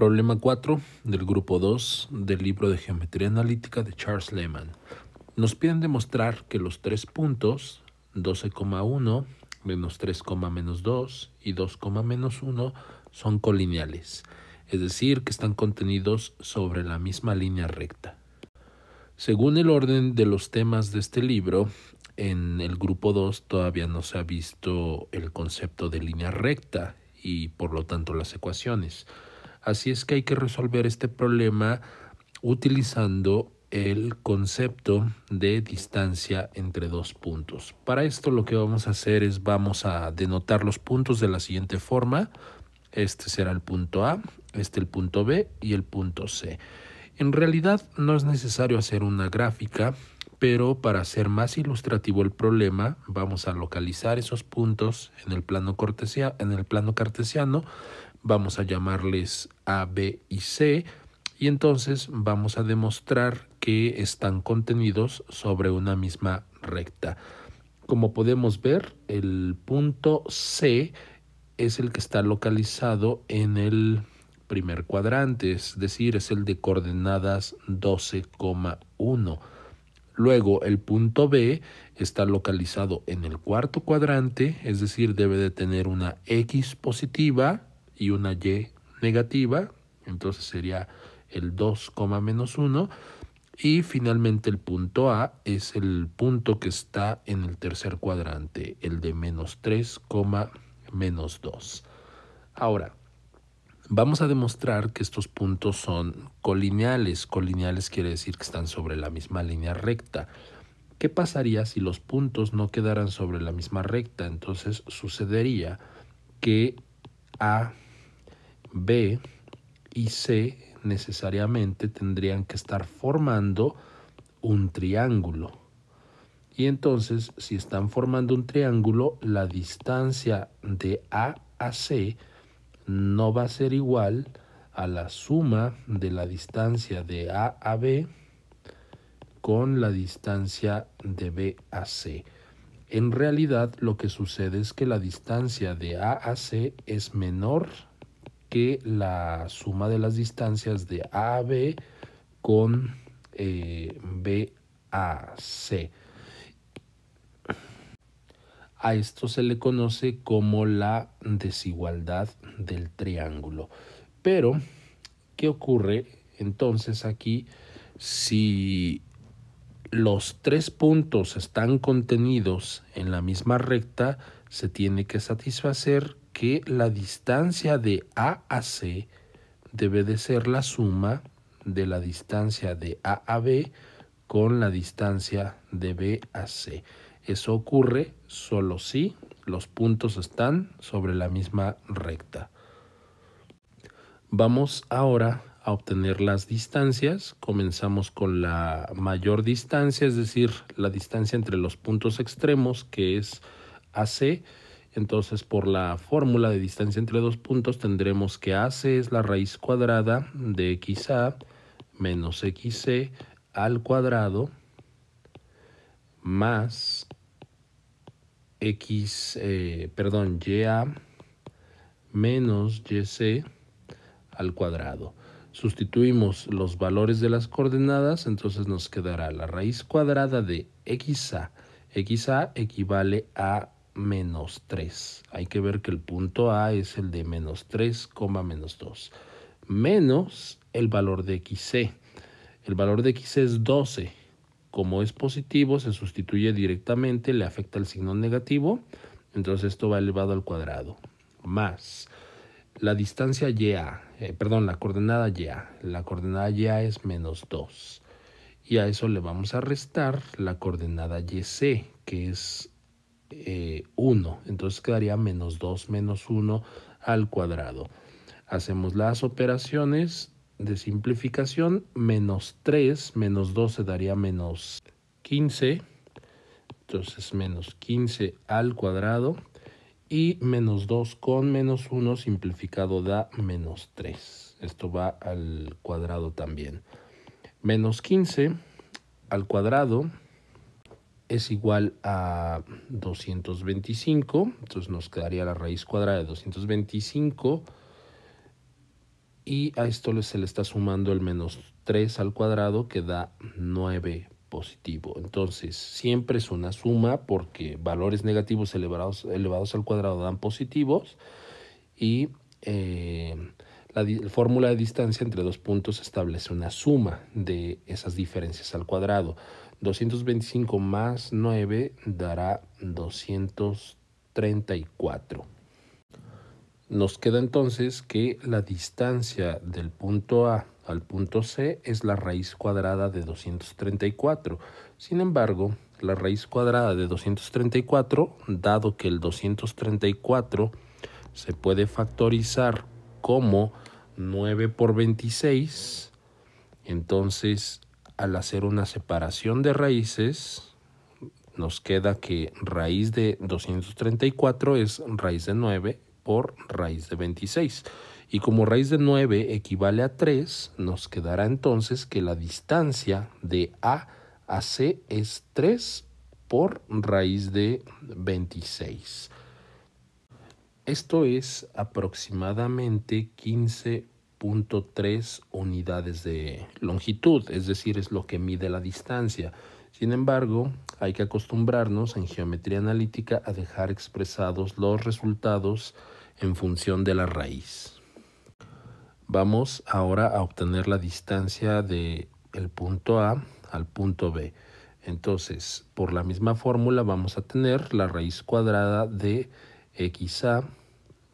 Problema 4 del grupo 2 del libro de Geometría Analítica de Charles Lehman. Nos piden demostrar que los tres puntos 12,1 menos 3, menos 2 y 2, menos 1 son colineales, es decir, que están contenidos sobre la misma línea recta. Según el orden de los temas de este libro, en el grupo 2 todavía no se ha visto el concepto de línea recta y por lo tanto las ecuaciones. Así es que hay que resolver este problema utilizando el concepto de distancia entre dos puntos. Para esto lo que vamos a hacer es vamos a denotar los puntos de la siguiente forma. Este será el punto A, este el punto B y el punto C. En realidad no es necesario hacer una gráfica, pero para hacer más ilustrativo el problema, vamos a localizar esos puntos en el plano, en el plano cartesiano vamos a llamarles A, B y C, y entonces vamos a demostrar que están contenidos sobre una misma recta. Como podemos ver, el punto C es el que está localizado en el primer cuadrante, es decir, es el de coordenadas 12,1. Luego el punto B está localizado en el cuarto cuadrante, es decir, debe de tener una X positiva y una Y negativa, entonces sería el 2, menos 1. Y finalmente el punto A es el punto que está en el tercer cuadrante, el de menos 3, menos 2. Ahora, vamos a demostrar que estos puntos son colineales. Colineales quiere decir que están sobre la misma línea recta. ¿Qué pasaría si los puntos no quedaran sobre la misma recta? Entonces sucedería que A B y C necesariamente tendrían que estar formando un triángulo. Y entonces, si están formando un triángulo, la distancia de A a C no va a ser igual a la suma de la distancia de A a B con la distancia de B a C. En realidad, lo que sucede es que la distancia de A a C es menor que la suma de las distancias de AB con eh, a BAC. A esto se le conoce como la desigualdad del triángulo. Pero, ¿qué ocurre entonces aquí si los tres puntos están contenidos en la misma recta? Se tiene que satisfacer que la distancia de A a C debe de ser la suma de la distancia de A a B con la distancia de B a C. Eso ocurre solo si los puntos están sobre la misma recta. Vamos ahora a obtener las distancias. Comenzamos con la mayor distancia, es decir, la distancia entre los puntos extremos, que es AC, entonces, por la fórmula de distancia entre dos puntos, tendremos que AC es la raíz cuadrada de XA menos XC al cuadrado más X, eh, perdón, YA menos YC al cuadrado. Sustituimos los valores de las coordenadas, entonces nos quedará la raíz cuadrada de XA. XA equivale a menos 3. Hay que ver que el punto A es el de menos 3, menos 2. Menos el valor de XC. El valor de XC es 12. Como es positivo, se sustituye directamente, le afecta el signo negativo. Entonces esto va elevado al cuadrado. Más la distancia YA, eh, perdón, la coordenada YA. La coordenada YA es menos 2. Y a eso le vamos a restar la coordenada YC, que es 1. Eh, Entonces quedaría menos 2 menos 1 al cuadrado. Hacemos las operaciones de simplificación. Menos 3 menos 2 se daría menos 15. Entonces menos 15 al cuadrado. Y menos 2 con menos 1 simplificado da menos 3. Esto va al cuadrado también. Menos 15 al cuadrado es igual a 225, entonces nos quedaría la raíz cuadrada de 225 y a esto se le está sumando el menos 3 al cuadrado que da 9 positivo. Entonces siempre es una suma porque valores negativos elevados, elevados al cuadrado dan positivos y eh, la fórmula de distancia entre dos puntos establece una suma de esas diferencias al cuadrado. 225 más 9 dará 234. Nos queda entonces que la distancia del punto A al punto C es la raíz cuadrada de 234. Sin embargo, la raíz cuadrada de 234, dado que el 234 se puede factorizar como 9 por 26, entonces al hacer una separación de raíces, nos queda que raíz de 234 es raíz de 9 por raíz de 26. Y como raíz de 9 equivale a 3, nos quedará entonces que la distancia de A a C es 3 por raíz de 26. Esto es aproximadamente 15 3 unidades de longitud, es decir, es lo que mide la distancia. Sin embargo, hay que acostumbrarnos en geometría analítica a dejar expresados los resultados en función de la raíz. Vamos ahora a obtener la distancia de el punto A al punto B. Entonces, por la misma fórmula vamos a tener la raíz cuadrada de xa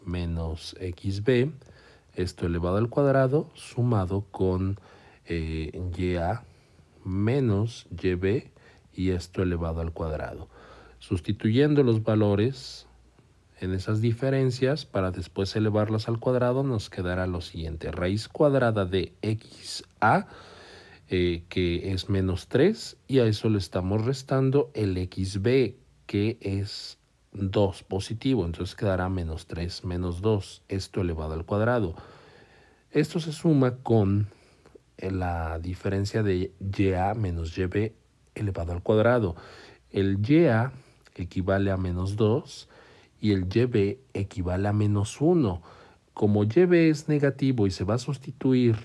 menos xb esto elevado al cuadrado sumado con eh, YA menos YB y esto elevado al cuadrado. Sustituyendo los valores en esas diferencias para después elevarlas al cuadrado nos quedará lo siguiente. Raíz cuadrada de XA eh, que es menos 3 y a eso le estamos restando el XB que es 2 positivo, entonces quedará menos 3 menos 2, esto elevado al cuadrado. Esto se suma con eh, la diferencia de YA menos YB elevado al cuadrado. El YA equivale a menos 2 y el YB equivale a menos 1. Como YB es negativo y se va a sustituir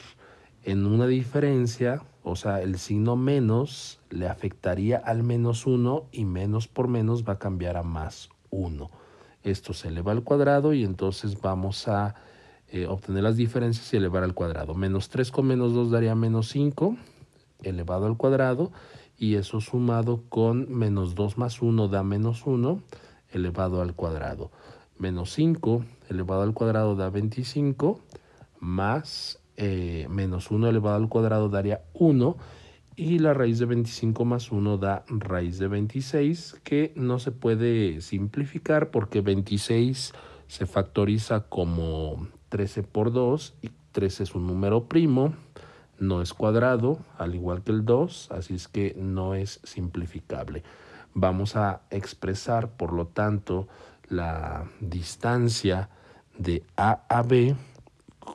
en una diferencia, o sea, el signo menos le afectaría al menos 1 y menos por menos va a cambiar a más 1. Esto se eleva al cuadrado y entonces vamos a eh, obtener las diferencias y elevar al cuadrado. Menos 3 con menos 2 daría menos 5 elevado al cuadrado y eso sumado con menos 2 más 1 da menos 1 elevado al cuadrado. Menos 5 elevado al cuadrado da 25 más eh, menos 1 elevado al cuadrado daría 1 y la raíz de 25 más 1 da raíz de 26 que no se puede simplificar porque 26 se factoriza como 13 por 2 y 13 es un número primo, no es cuadrado, al igual que el 2, así es que no es simplificable. Vamos a expresar, por lo tanto, la distancia de A a B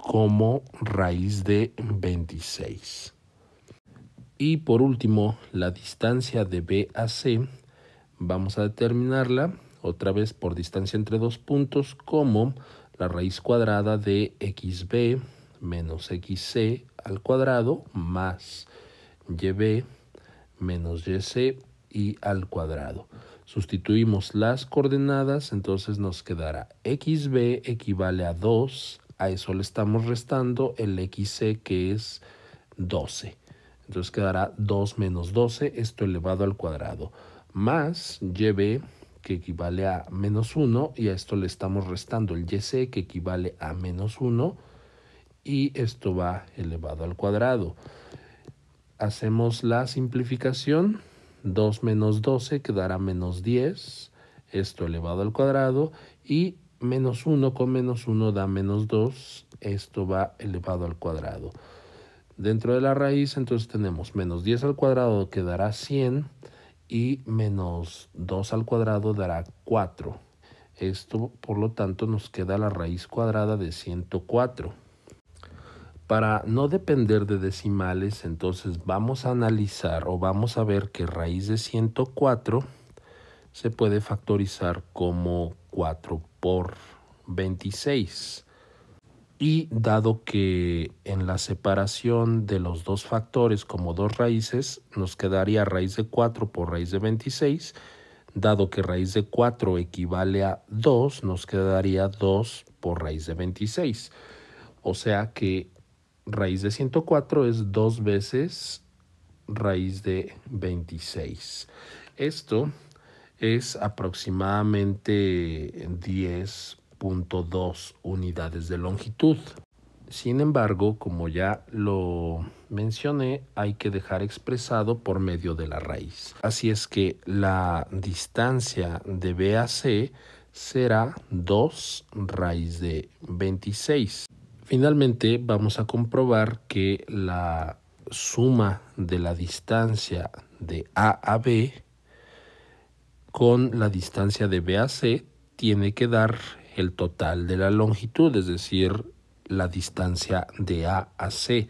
como raíz de 26. Y por último, la distancia de B a C, vamos a determinarla otra vez por distancia entre dos puntos como la raíz cuadrada de xb menos xc al cuadrado más yb menos yc y al cuadrado. Sustituimos las coordenadas, entonces nos quedará xb equivale a 2, a eso le estamos restando el xc que es 12. Entonces quedará 2 menos 12, esto elevado al cuadrado, más YB, que equivale a menos 1, y a esto le estamos restando el YC, que equivale a menos 1, y esto va elevado al cuadrado. Hacemos la simplificación, 2 menos 12 quedará menos 10, esto elevado al cuadrado, y menos 1 con menos 1 da menos 2, esto va elevado al cuadrado. Dentro de la raíz entonces tenemos menos 10 al cuadrado que dará 100 y menos 2 al cuadrado dará 4. Esto por lo tanto nos queda la raíz cuadrada de 104. Para no depender de decimales entonces vamos a analizar o vamos a ver que raíz de 104 se puede factorizar como 4 por 26. Y dado que en la separación de los dos factores como dos raíces, nos quedaría raíz de 4 por raíz de 26, dado que raíz de 4 equivale a 2, nos quedaría 2 por raíz de 26. O sea que raíz de 104 es 2 veces raíz de 26. Esto es aproximadamente 10 2 unidades de longitud. Sin embargo, como ya lo mencioné, hay que dejar expresado por medio de la raíz. Así es que la distancia de B a C será 2 raíz de 26. Finalmente, vamos a comprobar que la suma de la distancia de A a B con la distancia de B a C tiene que dar el total de la longitud, es decir, la distancia de A a C.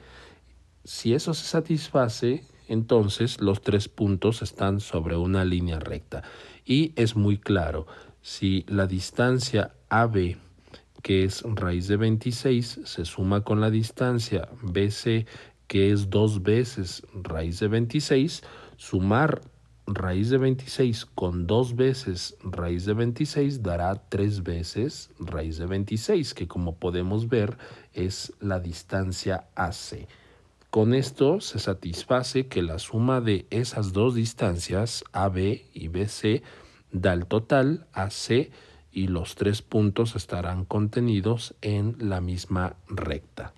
Si eso se satisface, entonces los tres puntos están sobre una línea recta. Y es muy claro, si la distancia AB, que es raíz de 26, se suma con la distancia BC, que es dos veces raíz de 26, sumar raíz de 26 con dos veces raíz de 26 dará tres veces raíz de 26, que como podemos ver es la distancia AC. Con esto se satisface que la suma de esas dos distancias, AB y BC, da el total AC y los tres puntos estarán contenidos en la misma recta.